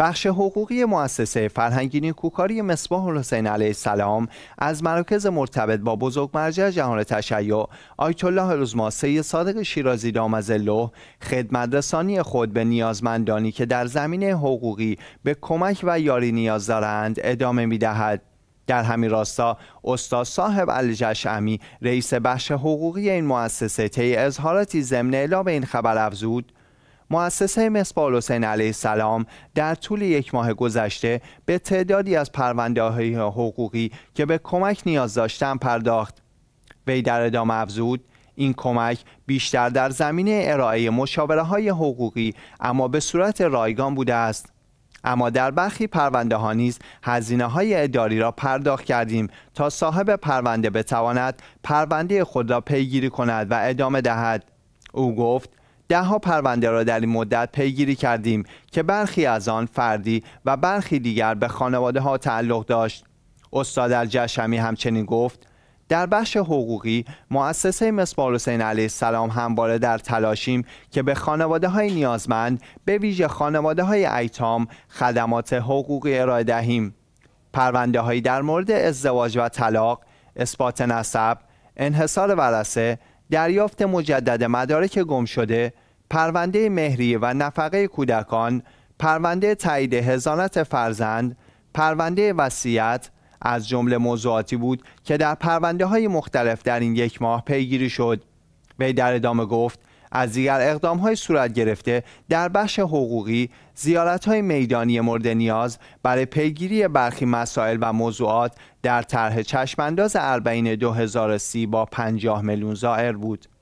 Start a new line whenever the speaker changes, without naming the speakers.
بخش حقوقی مؤسسه فرهنگی نیکوکاری مصباح حسین علیه السلام از مراکز مرتبط با بزرگ مرجع جهان تشیع آیت الله روزما سید صادق شیرازی الله خدمت رسانی خود به نیازمندانی که در زمینه حقوقی به کمک و یاری نیاز دارند ادامه می در همین راستا استاد صاحب الجشعمی رئیس بخش حقوقی این مؤسسه طی اظهاراتی ضمن اعلام این خبر افزود مؤسسه مصباح حسین علیه السلام در طول یک ماه گذشته به تعدادی از پرونده های حقوقی که به کمک نیاز داشتن پرداخت وی در ادامه افزود این کمک بیشتر در زمینه ارائه مشاوره های حقوقی اما به صورت رایگان بوده است اما در برخی پرونده ها نیز هزینه های اداری را پرداخت کردیم تا صاحب پرونده بتواند پرونده خود را پیگیری کند و ادامه دهد او گفت ها پرونده را در این مدت پیگیری کردیم که برخی از آن فردی و برخی دیگر به خانواده ها تعلق داشت استاد الجشمی همچنین گفت در بخش حقوقی مؤسسه مصباح حسین علیه السلام همواره در تلاشیم که به خانواده های نیازمند به ویژه خانواده های ایتام خدمات حقوقی ارائه دهیم پرونده هایی در مورد ازدواج و طلاق اثبات نسب انحصار ورسه دریافت مجدد مدارک گم شده پرونده مهریه و نفقه کودکان، پرونده تایید هزانت فرزند، پرونده وصیت از جمله موضوعاتی بود که در پرونده های مختلف در این یک ماه پیگیری شد. وی در ادامه گفت از دیگر اقدام های صورت گرفته در بخش حقوقی زیارت های میدانی مورد نیاز برای پیگیری برخی مسائل و موضوعات در طرح چشمانداز اربعین 2030 با 50 میلیون زائر بود.